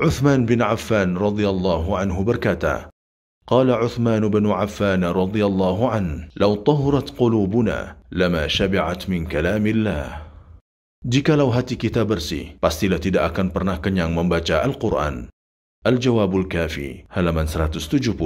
عثمان بن عفان رضي الله عنه بركاته قال عثمان بن عفان رضي الله عنه لو طهرت قلوبنا لما شبعت من كلام الله Jika Jikalau hati kita bersih, pastilah tidak akan pernah kenyang membaca Al-Quran. Al-Jawabul Kafi, halaman 170.